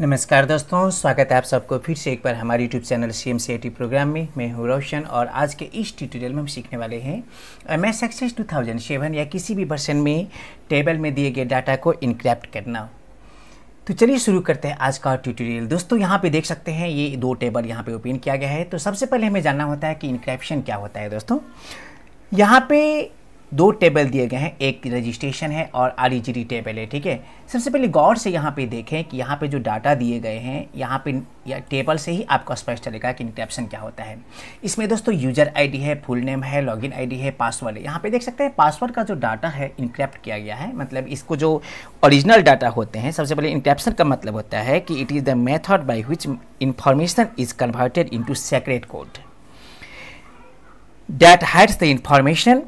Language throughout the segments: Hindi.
नमस्कार दोस्तों स्वागत है आप सबको फिर से एक बार हमारे YouTube channel C M C programme में मैं हूँ रोशन और आज के इस ट्यूटोरियल में हम सीखने वाले हैं M S access two thousand seven या किसी भी वर्सन में टेबल में दिए गए डाटा को इनक्रैप्ट करना तो चलिए शुरू करते हैं आज का ट्यूटोरियल दोस्तों यहाँ पे देख सकते हैं ये दो टेबल यहाँ पे ओपन किया गया है तो सबसे पहले हमें जानना होता है कि इनक्रैप्शन क्या होता है दोस्तों यहाँ पे दो टेबल दिए गए हैं एक रजिस्ट्रेशन है और आर टेबल है ठीक है सबसे पहले गौर से यहाँ पे देखें कि यहाँ पे जो डाटा दिए गए हैं यहाँ पे या टेबल से ही आपको स्पष्ट चलेगा कि इंटरप्शन क्या होता है इसमें दोस्तों यूजर आईडी है फुल नेम है लॉगिन आईडी है पासवर्ड है यहाँ पे देख सकते हैं पासवर्ड का जो डाटा है इंक्रैप्ट किया गया है मतलब इसको जो ओरिजिनल डाटा होते हैं सबसे पहले इंटरप्शन का मतलब होता है कि it is the method by which information is converted into secret code that hides the information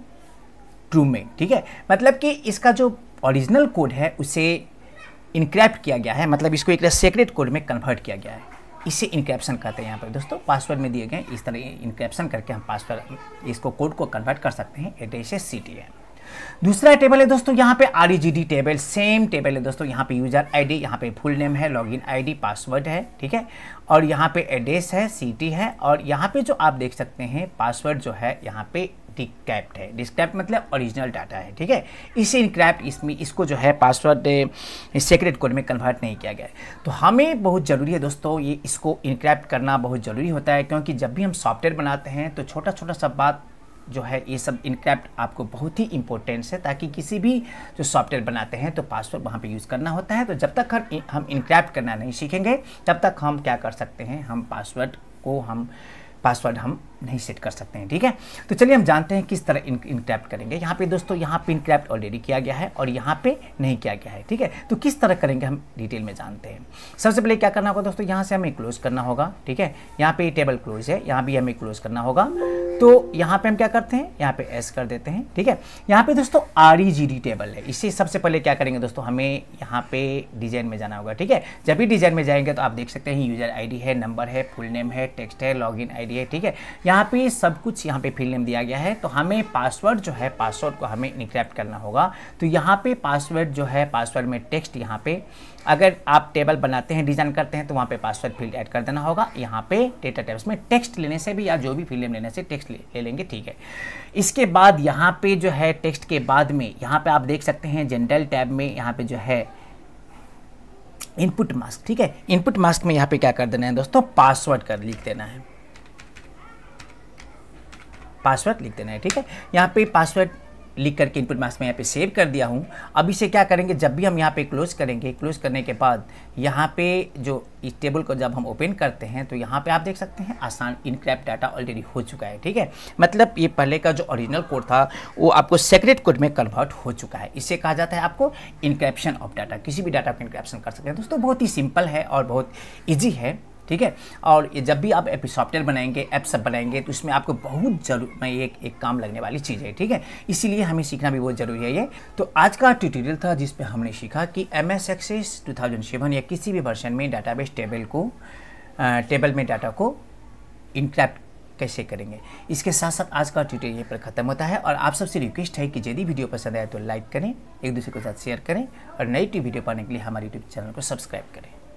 true में ठीक है मतलब कि इसका जो ओरिजिनल कोड है उसे इनक्रैप्ट किया गया है मतलब इसको एक सेक्रेट कोड में कन्वर्ट किया गया है इसे इनक्रैप्शन कहते हैं यहाँ पर दोस्तों पासवर्ड में दिए गए इस तरह इनक्रैप्शन करके हम पासवर्ड इसको कोड को कन्वर्ट कर सकते हैं एड्रेस सी टी एम दूसरा टेबल है दोस्तों यहाँ पे आर टेबल सेम टेबल है दोस्तों यहाँ पे यूजर आईडी डी यहाँ पे फुल नेम है लॉगिन आईडी पासवर्ड है ठीक है और यहाँ पे एड्रेस है सिटी है और यहाँ पे जो आप देख सकते हैं पासवर्ड जो है यहाँ पे डिक्रैप्ट है डिस्क्रैप्ट मतलब ओरिजिनल डाटा है ठीक है इसे इनक्रैप्ट इसमें इसको जो है पासवर्ड सीक्रेट कोड में कन्वर्ट नहीं किया गया तो हमें बहुत ज़रूरी है दोस्तों ये इसको इनक्रैप्ट करना बहुत ज़रूरी होता है क्योंकि जब भी हम सॉफ्टवेयर बनाते हैं तो छोटा छोटा सा बात जो है ये सब इनक्रैप्ट आपको बहुत ही इंपॉर्टेंट है ताकि किसी भी जो सॉफ्टवेयर बनाते हैं तो पासवर्ड वहाँ पे यूज़ करना होता है तो जब तक हम हम इनक्रैप्ट करना नहीं सीखेंगे तब तक हम क्या कर सकते हैं हम पासवर्ड को हम पासवर्ड हम नहीं सेट कर सकते हैं ठीक है तो चलिए हम जानते हैं किस तरह इन इनक्रैप्ट करेंगे यहाँ पे दोस्तों यहाँ पे इनक्रैप्ट ऑलरेडी किया गया है और यहाँ पे नहीं किया गया है ठीक है तो किस तरह करेंगे हम डिटेल में जानते हैं सबसे पहले क्या करना होगा दोस्तों यहाँ से हमें क्लोज करना होगा ठीक है यहाँ पे टेबल क्लोज है यहाँ भी हमें क्लोज करना होगा तो यहाँ पे हम क्या करते हैं यहाँ पे एस कर देते हैं ठीक है यहाँ पे दोस्तों R E G D table है इसे सबसे पहले क्या करेंगे दोस्तों हमें यहाँ पे डिजाइन में जाना होगा ठीक है जब भी डिजाइन में जाएंगे तो आप देख सकते हैं यूजर आईडी है नंबर है फुल नेम है टेक्स्ट है लॉग इन है ठीक है यहाँ पे सब कुछ यहाँ पे फील नेम दिया गया है तो हमें पासवर्ड जो है पासवर्ड को हमें इनक्रैप्ट करना होगा तो यहाँ पे पासवर्ड जो है पासवर्ड में टेक्स्ट यहाँ पे अगर आप टेबल बनाते हैं डिजाइन करते हैं तो वहाँ पे पासवर्ड फील्ड ऐड कर देना होगा यहाँ पे डेटा टेबल्स में टेक्स्ट लेने से भी या जो भी फील्ड नेम लेने से टेक्स्ट ले, ले लेंगे ठीक है इसके बाद यहाँ पे जो है टेक्स्ट के बाद में यहाँ पे आप देख सकते हैं जनरल टैब में यहाँ पे जो है इनपुट मास्क ठीक है इनपुट मास्क में यहाँ पे क्या कर देना है दोस्तों पासवर्ड कर लिख देना है पासवर्ड लिख देना है ठीक है यहाँ पे पासवर्ड लिख करके इनपुट मास्क में यहाँ पे सेव कर दिया हूँ अभी से क्या करेंगे जब भी हम यहाँ पे क्लोज करेंगे क्लोज करने के बाद यहाँ पे जो इस टेबल को जब हम ओपन करते हैं तो यहाँ पे आप देख सकते हैं आसान इनक्रैप डाटा ऑलरेडी हो चुका है ठीक है मतलब ये पहले का जो ओरिजिनल कोड था वो आपको सेक्रेट कोड में कन्वर्ट हो चुका है इसे कहा जाता है आपको इनक्रैप्शन ऑफ डाटा किसी भी डाटा को इनक्रैप्शन कर सकते हैं दोस्तों बहुत ही सिंपल है और बहुत ईजी है ठीक है और जब भी आप एप सॉफ्टवेयर बनाएंगे ऐप सब बनाएंगे तो इसमें आपको बहुत जरूर मैं एक एक काम लगने वाली चीज़ है ठीक है इसीलिए हमें सीखना भी बहुत ज़रूरी है ये तो आज का ट्यूटोरियल था जिसमें हमने सीखा कि M S Access two thousand seven या किसी भी वर्जन में डाटा टेबल को टेबल में डाटा को इनक्रैप्ट कैसे करेंगे इसके साथ साथ आज का ट्यूटोरियल यहीं पर ख़त्म होता है और आप सबसे रिक्वेस्ट है कि यदि वीडियो पसंद आए तो लाइक करें एक दूसरे के साथ शेयर करें और नई टी वीडियो पाने के लिए हमारे यूट्यूब चैनल को सब्सक्राइब करें